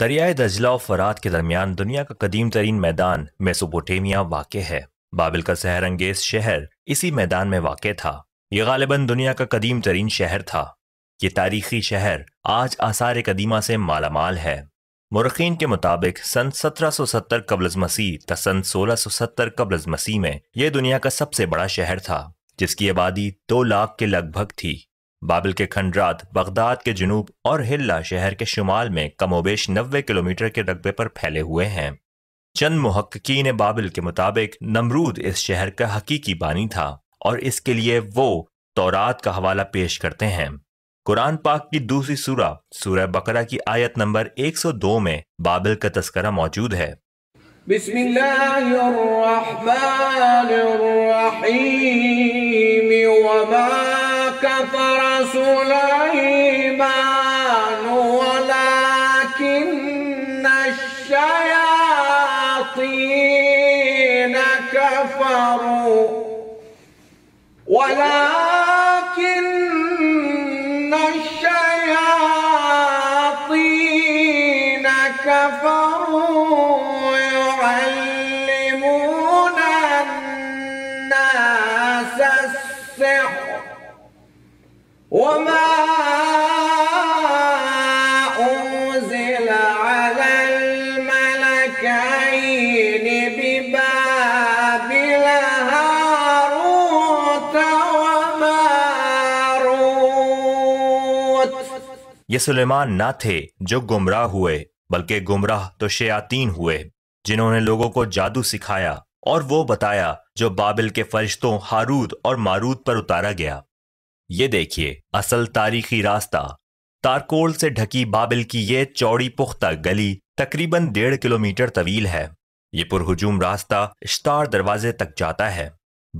दरियाए दजला और फरात के दरमियान दुनिया का कदीम तरीन मैदान मेसोपोटेमिया वाक़ है बाबिल का सहर अंगेज शहर इसी मैदान में वाक़ था यह गालिबा दुनिया का कदीम तरीन शहर था ये तारीखी शहर आज आसार कदीमा से मालामाल है मुरखीन के मुताबिक सन 1770 कबलज मसीह त सन सत्तर कबलज मसीह में यह दुनिया का सबसे बड़ा शहर था जिसकी आबादी दो लाख के लगभग थी बाबिल के खंडरात बगदाद के जनूब और हिल्ला शहर के शुमाल में कमोबेश नबे किलोमीटर के रकबे पर फैले हुए हैं चंद महक्कीन बाबिल के मुताबिक नमरूद इस शहर का हकीकी बानी था और इसके लिए वो तौरात का हवाला पेश करते हैं कुरान पाक की दूसरी सूरा सूरह बकरा की आयत नंबर 102 में बाबिल का तस्करा मौजूद है बिस्मिल्लाहिर्रहमानिर्रहीम كفر سليمان ولكن الشياطين كفروا ये सुलेमान ना थे जो गुमराह हुए बल्कि गुमराह तो शयातीन हुए जिन्होंने लोगों को जादू सिखाया और वो बताया जो बाबिल के फरिश्तों हारूद और मारूद पर उतारा गया ये देखिए असल तारीखी रास्ता तारकोल से ढकी बाबिल की ये चौड़ी पुख्ता गली तकरीबन डेढ़ किलोमीटर तवील है ये पुरहजूम रास्ता इश्तार दरवाजे तक जाता है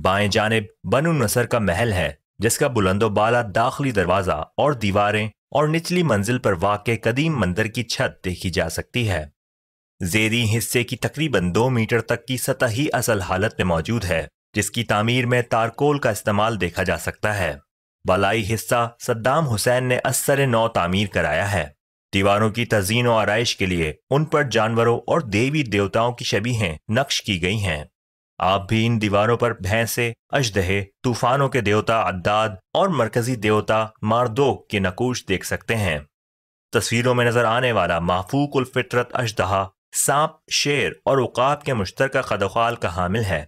बाएं जानब बनु नसर का महल है जिसका बुलंदोबाला दाखिली दरवाज़ा और दीवारें और निचली मंजिल पर वाक़ कदीम मंदिर की छत देखी जा सकती है जेरी हिस्से की तकरीबन दो मीटर तक की सतह ही असल हालत में मौजूद है जिसकी तामीर में तारकोल का इस्तेमाल देखा जा सकता है बलाई हिस्सा सद्दाम हुसैन ने असर नौ तामीर कराया है दीवारों की तजीन और आरइश के लिए उन पर जानवरों और देवी देवताओं की शबीहें नक्श की गई हैं आप भी इन दीवारों पर भैंसे अजदहे तूफानों के देवता अद्दाद और मरकजी देवता मारदो के नकूश देख सकते हैं तस्वीरों में नजर आने वाला माफूक उलफितरत अजदहा सांप शेर और उकाब के मुश्तर खदोखाल का हामिल है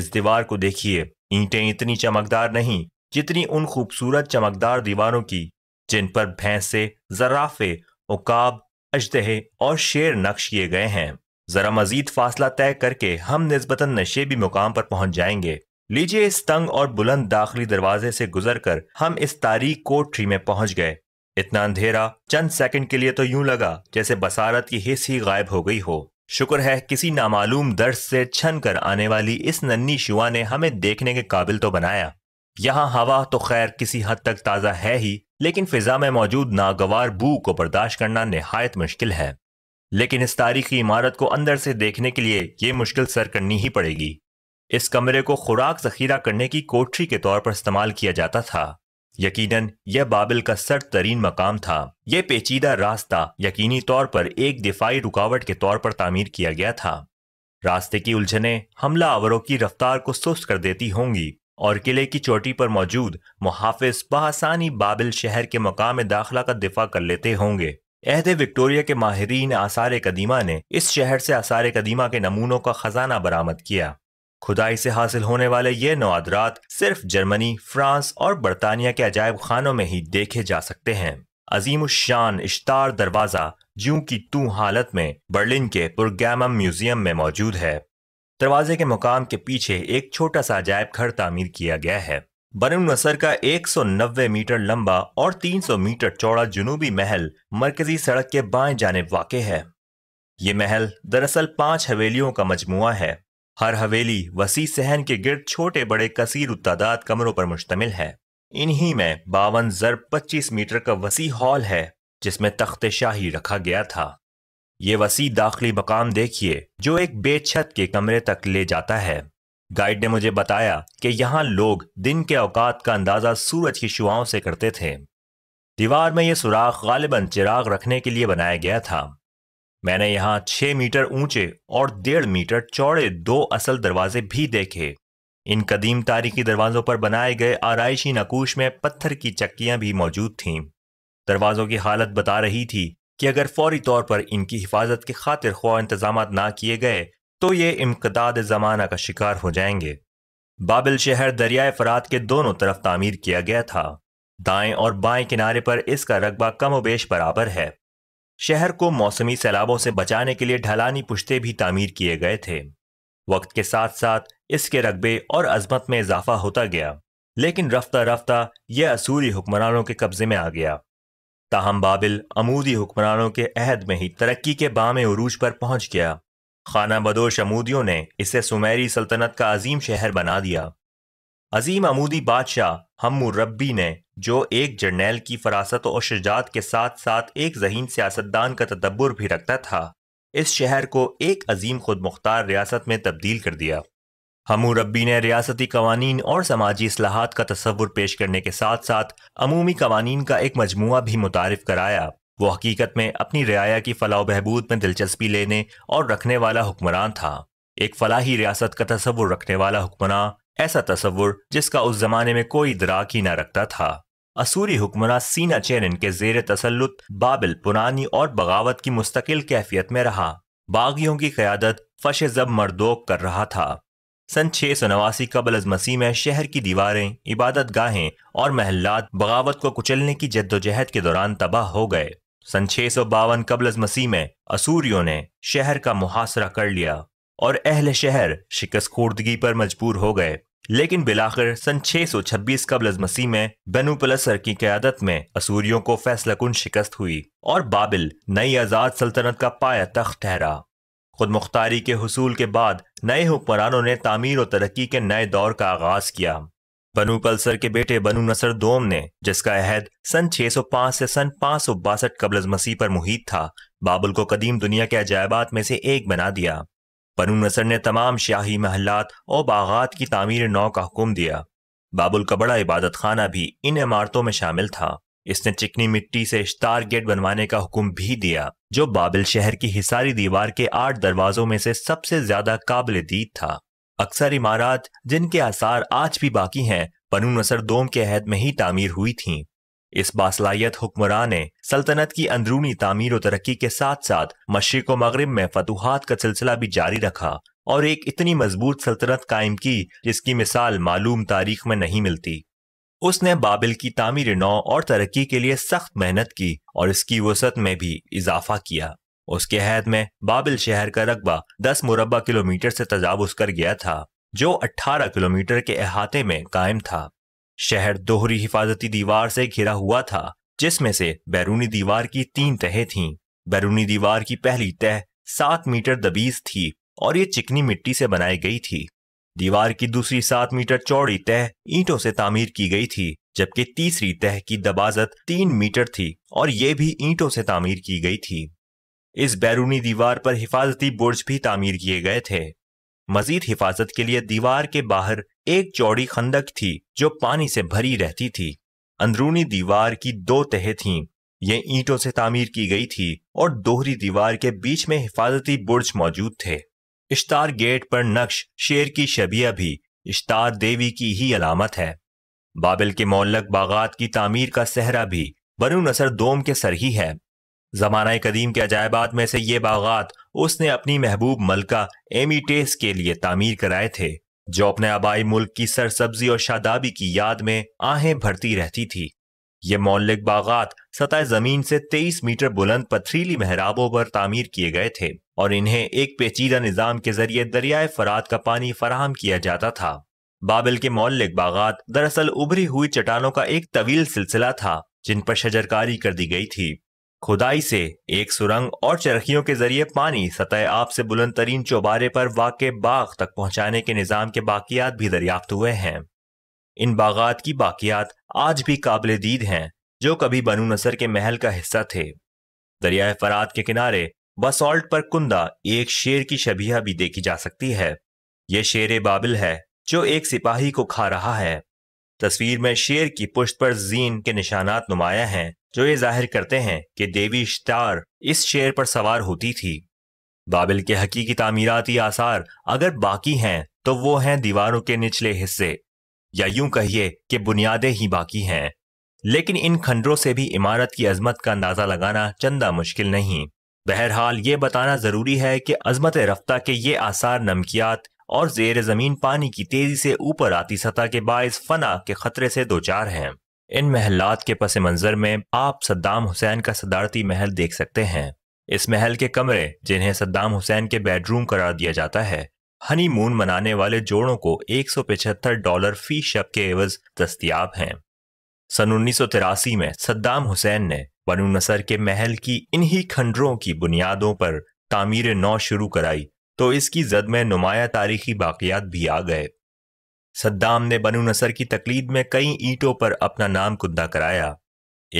इस दीवार को देखिए ईंटें इतनी चमकदार नहीं जितनी उन खूबसूरत चमकदार दीवारों की जिन पर भैंसे जराफे उकाब अजदहे और शेर नक्श किए गए हैं जरा मजीद फासला तय करके हम नस्बता नशेबी मुकाम पर पहुंच जाएंगे लीजिए इस तंग और बुलंद दाखिली दरवाजे से गुजर कर हम इस तारीख कोठरी में पहुंच गए इतना अंधेरा चंद सेकंड के लिए तो यूं लगा जैसे बसारत की हिस्स ही गायब हो गई हो शुक्र है किसी नामालूम दर्द से छन कर आने वाली इस नन्नी शुआ ने हमें देखने के काबिल तो बनाया यहाँ हवा तो खैर किसी हद तक ताज़ा है ही लेकिन फिजा में मौजूद नागवार बू को बर्दाश्त करना नहायत मुश्किल है लेकिन इस तारीखी इमारत को अंदर से देखने के लिए यह मुश्किल सर करनी ही पड़ेगी इस कमरे को खुराक जखीरा करने की कोठरी के तौर पर इस्तेमाल किया जाता था यकीनन यह बाबिल का सर तरीन मकाम था यह पेचीदा रास्ता यकीनी तौर पर एक दिफाई रुकावट के तौर पर तामीर किया गया था रास्ते की उलझने हमला आवरों की रफ्तार को सुस्त कर देती होंगी और किले की चोटी पर मौजूद मुहाफिज बसानी बाबिल शहर के मकाम दाखिला का दिफा कर लेते होंगे अहद विक्टोरिया के माहरीन आसार कदीमा ने इस शहर से आसार कदीमा के नमूनों का खजाना बरामद किया खुदाई से हासिल होने वाले ये नवादरात सिर्फ जर्मनी फ्रांस और बरतानिया के अजायब खानों में ही देखे जा सकते हैं अजीम शान इश्तार दरवाज़ा ज्यों की तू हालत में बर्लिन के पुरगैम म्यूजियम में मौजूद है दरवाजे के मुकाम के पीछे एक छोटा सा अजायब घर तामीर किया गया है बनु नसर का 190 मीटर लंबा और 300 मीटर चौड़ा जुनूबी महल मरकजी सड़क के बाएं जाने वाक़ है ये महल दरअसल पांच हवेलियों का मजमुआ है हर हवेली वसी सहन के गिर्द छोटे बड़े कसीर उत्तादाद कमरों पर मुश्तमिल है इन्हीं में बावन जरब पच्चीस मीटर का वसी हॉल है जिसमें तख्त शाही रखा गया था ये वसी दाखिली मकाम देखिए जो एक बेछत के कमरे तक ले जाता है गाइड ने मुझे बताया कि यहाँ लोग दिन के औकात का अंदाज़ा सूरज की शुआओं से करते थे दीवार में यह सुराख गालिबन चिराग रखने के लिए बनाया गया था मैंने यहाँ छह मीटर ऊंचे और डेढ़ मीटर चौड़े दो असल दरवाजे भी देखे इन कदीम तारीखी दरवाज़ों पर बनाए गए आरइशी नकूश में पत्थर की चक्कियां भी मौजूद थीं दरवाज़ों की हालत बता रही थी कि अगर फौरी तौर पर इनकी हिफाजत के खातिर ख्वा इंतजाम ना किए गए तो ये इमकदाद ज़माना का शिकार हो जाएंगे बाबिल शहर दरियाए फरात के दोनों तरफ तामीर किया गया था दाएं और बाएं किनारे पर इसका रकबा कम वेश बराबर है शहर को मौसमी सैलाबों से बचाने के लिए ढलानी पुश्ते भी तामीर किए गए थे वक्त के साथ साथ इसके रकबे और अजमत में इजाफा होता गया लेकिन रफ्ता रफ्ता यह असूरी हुक्मरानों के कब्जे में आ गया ताहम बाबिल अमूदी हुक्मरानों के अहद में ही तरक्की के बाम उरूज पर पहुंच गया खाना बदोश अमूदियों ने इसे सुमेरी सल्तनत का अजीम शहर बना दिया अजीम अमूदी बादशाह हम रब्बी ने जो एक जर्नैल की फरासत और शजात के साथ साथ एक जहीन सियासतदान का तदब्बर भी रखता था इस शहर को एक अजीम खुद मुख्तार रियासत में तब्दील कर दिया हमूरबी ने रियासती कवानी और समाजी असलाहत का तस्वुर पेश करने के साथ साथ अमूमी कवानी का एक मजमु भी मुतारफ कराया वो हकीकत में अपनी रियाया की फलाह बहबूद में दिलचस्पी लेने और रखने वाला हुक्मरान था एक फलाही रियासत का तस्वुर रखने वाला हुक्मरान ऐसा तस्वुर जिसका उस जमाने में कोई दराक ही न रखता था असूरी हुक्मरान सीना चैनन के जेर तसलुत बाबिल पुरानी और बगावत की मुस्तकिल कैफियत में रहा बागियों की क्यादत फश जब मरदोक कर रहा था सन छः सौ नवासी कबल अज मसीह में शहर की दीवारें इबादत गाहें और महल्लात बगावत को कुचलने की जद्दोजहद के दौरान तबाह हो गए सन छः सौ बावन कबल अज मसीह में असूरियों ने शहर का मुहासरा कर लिया और अहल शहर शिकस्त खोर्दगी पर मजबूर हो गए लेकिन बिलाखिर सन 626 कबल मसीह में बनु पलसर की क्यादत में असूरियों को फैसला कुन शिकस्त हुई और बाबिल नई आज़ाद सल्तनत का पाया तख्त ठहरा खुद मुख्तारी के हसूल के बाद नए हुक्मरानों ने तमीर और तरक्की के नए दौर का आगाज किया बनू पल्सर के बेटे बनु नसर दोम ने जिसका अहद सन 605 से सन पाँच सौ बासठ कबल मसीह पर मुहित था बाबुल को कदीम दुनिया के अजायबात में से एक बना दिया बनु नसर ने तमाम शाही महलात और बागात की तमीर नौ का हुक्म दिया बाबुल का बड़ा इबादत खाना भी इन इमारतों में शामिल था इसने चिकनी मिट्टी से स्टार गेट बनवाने का हुक्म भी दिया जो बाबिल शहर की हिसारी दीवार के आठ दरवाजों में से सबसे ज्यादा काबिल दीद था अक्सर इमारत जिनके आसार आज भी बाकी हैं बनु नसर दोम के अहद में ही तामीर हुई थी इस बासलायत हुक्मरान ने सल्तनत की अंदरूनी तामीर और तरक्की के साथ साथ मशरक मगरब में फतूहत का सिलसिला भी जारी रखा और एक इतनी मजबूत सल्तनत कायम की जिसकी मिसाल मालूम तारीख में नहीं मिलती उसने बाबिल की तामीर नौ और तरक्की के लिए सख्त मेहनत की और इसकी वसत में भी इजाफा किया उसके हैद में बाबिल शहर का रकबा दस मुरबा किलोमीटर से तजावज कर गया था जो अट्ठारह किलोमीटर के अहाते में कायम था शहर दोहरी हिफाजती दीवार से घिरा हुआ था जिसमें से बैरूनी दीवार की तीन तहें थीं बैरूनी दीवार की पहली तह सात मीटर दबीज थी और ये चिकनी मिट्टी से बनाई गई थी दीवार की दूसरी सात मीटर चौड़ी तह ईंटों से तामीर की गई थी जबकि तीसरी तह की दबाजत तीन मीटर थी और ये भी ईंटों से तामीर की गई थी इस बैरूनी दीवार पर हिफाजती बुर्ज भी तामीर किए गए थे मजीद हिफाजत के लिए दीवार के बाहर एक चौड़ी खंदक थी जो पानी से भरी रहती थी अंदरूनी दीवार की दो तह थीं ये ईंटों से तामीर की गई थी और दोहरी दीवार के बीच में हिफाजती बुर्ज मौजूद थे इश्तार गेट पर नक्श शेर की शबिया भी इश्तार देवी की ही अलामत है बाबिल के मोल्लक बागात की तामीर का सहरा भी बनु नसर दोम के सर ही है जमाना कदीम के अजायबात में से ये बागात उसने अपनी महबूब मलका एमी टेस के लिए तामीर कराए थे जो अपने आबाई मुल्क की सरसब्जी और शादाबी की याद में आहें भरती रहती थी ये मौलिक बागात सतह जमीन से 23 मीटर बुलंद पथरीली मेहराबों पर तामीर किए गए थे और इन्हें एक पेचीदा निज़ाम के जरिए दरियाए फरात का पानी फराहम किया जाता था बाबिल के मौलिक बागात दरअसल उभरी हुई चट्टानों का एक तवील सिलसिला था जिन पर शजरकारी कर दी गई थी खुदाई से एक सुरंग और चरखियों के जरिए पानी सतह आप से बुलंद तरीन चौबारे पर वाक़ बाग तक पहुंचाने के निज़ाम के बाकियात भी दरियाफ्त हुए हैं इन बागात की बाकियात आज भी काबिल दीद हैं जो कभी बनु नसर के महल का हिस्सा थे दरिया फरात के किनारे बसॉल्ट पर कुंदा एक शेर की शबिया भी देखी जा सकती है यह शेर बाबिल है जो एक सिपाही को खा रहा है तस्वीर में शेर की पुष्ट पर जीन के निशानात नुमाया हैं जो ये जाहिर करते हैं कि देवी इश्तार इस शेर पर सवार होती थी बाबिल के हकीकी तमीराती आसार अगर बाकी हैं तो वो हैं दीवारों के निचले हिस्से या यूं कहिए कि बुनियादें ही बाकी हैं लेकिन इन खंडरों से भी इमारत की अजमत का अंदाजा लगाना चंदा मुश्किल नहीं बहरहाल ये बताना ज़रूरी है कि अजमत रफ्ता के ये आसार नमकियात और जेर ज़मीन पानी की तेज़ी से ऊपर आती सतह के बायस फना के खतरे से दो चार हैं इन महलात के पस मंज़र में आप सद्दाम हुसैन का सदारती महल देख सकते हैं इस महल के कमरे जिन्हें सद्दाम हुसैन के बेडरूम करार दिया जाता है हनीमून मनाने वाले जोड़ों को एक डॉलर फी शब के एवज दस्तियाब हैं सन उन्नीस में सद्दाम हुसैन ने बनु नसर के महल की इन्हीं खंडरों की बुनियादों पर तामीर नौ शुरू कराई तो इसकी जद में नुमाया तारीखी बाकियात भी आ गए सद्दाम ने बनु नसर की तकलीद में कई ईंटों पर अपना नाम कुंदा कराया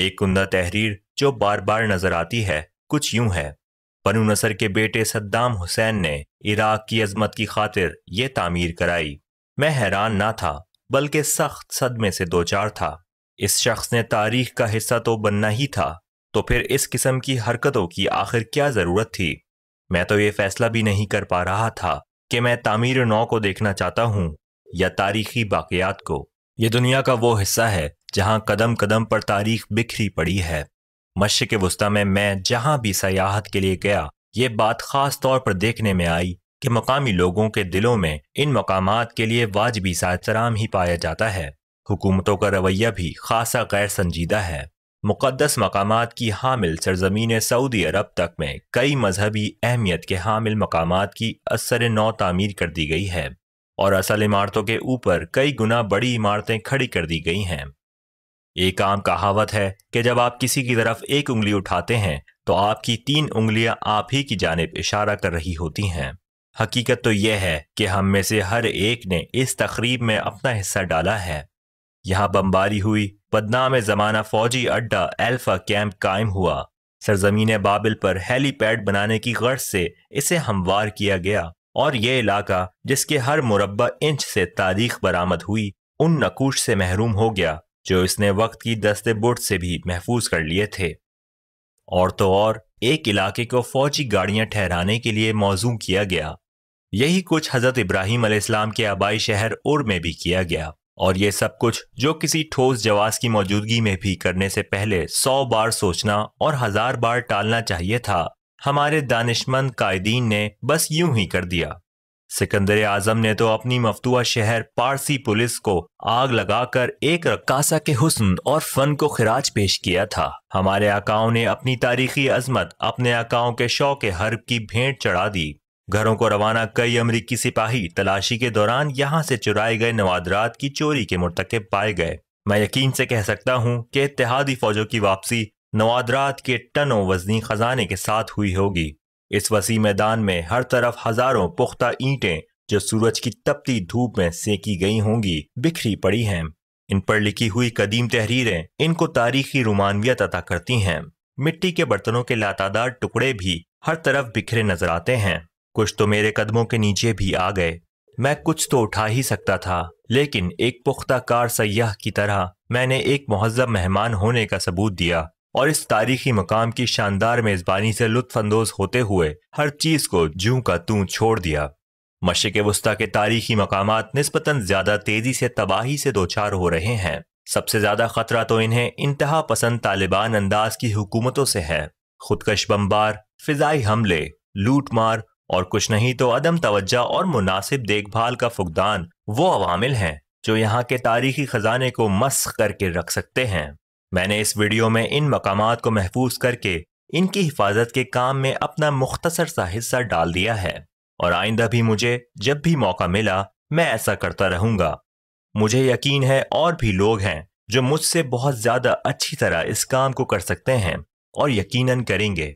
एक कुंदा तहरीर जो बार बार नजर आती है कुछ यूं है बनू नसर के बेटे सद्दाम हुसैन ने इराक की अजमत की खातिर ये तामीर कराई मैं हैरान ना था बल्कि सख्त सदमे से दो चार था इस शख्स ने तारीख का हिस्सा तो बनना ही था तो फिर इस किस्म की हरकतों की आखिर क्या ज़रूरत थी मैं तो ये फैसला भी नहीं कर पा रहा था कि मैं तामीर नौ को देखना चाहता हूँ या तारीखी बाक़ियात को ये दुनिया का वो हिस्सा है जहाँ कदम कदम पर तारीख बिखरी पड़ी है मशरक वस्ती में मैं जहाँ भी सयाहत के लिए गया ये बात ख़ास तौर पर देखने में आई कि मकामी लोगों के दिलों में इन मकाम के लिए वाजबी सा ही पाया जाता है हुकूमतों का रवैया भी खासा गैर संजीदा है मुक़दस मकाम की हामिल सरजमीन सऊदी अरब तक में कई मजहबी अहमियत के हामिल मकाम की असर नौ तामीर कर दी गई है और असल इमारतों के ऊपर कई गुना बड़ी इमारतें खड़ी कर दी गई हैं एक आम कहावत है कि जब आप किसी की तरफ एक उंगली उठाते हैं तो आपकी तीन उंगलियां आप ही की जानब इशारा कर रही होती हैं हकीकत तो यह है कि हम में से हर एक ने इस तकरीब में अपना हिस्सा डाला है यहाँ बमबारी हुई बदनाम ज़माना फौजी अड्डा एल्फा कैंप कायम हुआ सरजमीन बाबिल पर हेलीपैड बनाने की गर्ज से इसे हमवार किया गया और ये इलाका जिसके हर मुरबा इंच से तारीख बरामद हुई उन नकूश से महरूम हो गया जो इसने वक्त की दस्ते बुट से भी महफूज कर लिए थे और तो और एक इलाके को फौजी गाड़ियां ठहराने के लिए मौजू किया गया यही कुछ हजरत इब्राहिम अलैहिस्सलाम के आबाई शहर उर में भी किया गया और ये सब कुछ जो किसी ठोस जवास की मौजूदगी में भी करने से पहले सौ बार सोचना और हजार बार टालना चाहिए था हमारे दानिशमंद कायदीन ने बस यूं ही कर दिया सिकंदर आजम ने तो अपनी मफतुआ शहर पारसी पुलिस को आग लगाकर एक रक्कासा के हुस्न और फन को खराज पेश किया था हमारे आकाओं ने अपनी तारीखी अजमत अपने आकाओं के शौक हर्ब की भेंट चढ़ा दी घरों को रवाना कई अमरीकी सिपाही तलाशी के दौरान यहाँ से चुराए गए नवादरात की चोरी के मरतकब पाए गए मैं यकीन से कह सकता हूँ कि इतिहादी फौजों की वापसी नवादरात के टनों वजनी खजाने के साथ हुई होगी इस वसी मैदान में हर तरफ हजारों पुख्ता ईंटें जो सूरज की तपती धूप में सेकी गई होंगी बिखरी पड़ी हैं इन पर लिखी हुई कदीम तहरीरें इनको तारीखी रोमानवियत अदा करती हैं मिट्टी के बर्तनों के लातादार टुकड़े भी हर तरफ बिखरे नजर आते हैं कुछ तो मेरे कदमों के नीचे भी आ गए मैं कुछ तो उठा ही सकता था लेकिन एक पुख्ता कार सयाह की तरह मैंने एक महजब मेहमान होने का सबूत दिया और इस तारीखी मकाम की शानदार मेजबानी से लुत्फानंदोज होते हुए हर चीज को जू का तू छोड़ दिया मशक वस्ती के तारीखी मकाम नस्बता ज्यादा तेजी से तबाही से दो चार हो रहे हैं सबसे ज्यादा खतरा तो इन्हें इंतहा पसंद तालिबान अंदाज की हुकूमतों से है खुदकश बम्बार फिजाई हमले लूट मार और कुछ नहीं तो अदम तवज्जा और मुनासिब देखभाल का फुकदान वो अवामिल हैं जो यहाँ के तारीखी खजाने को मस्क करके रख सकते हैं मैंने इस वीडियो में इन मकाम को महफूज करके इनकी हिफाजत के काम में अपना मुख्तसर सा हिस्सा डाल दिया है और आइंदा भी मुझे जब भी मौका मिला मैं ऐसा करता रहूंगा मुझे यकीन है और भी लोग हैं जो मुझसे बहुत ज़्यादा अच्छी तरह इस काम को कर सकते हैं और यकीनन करेंगे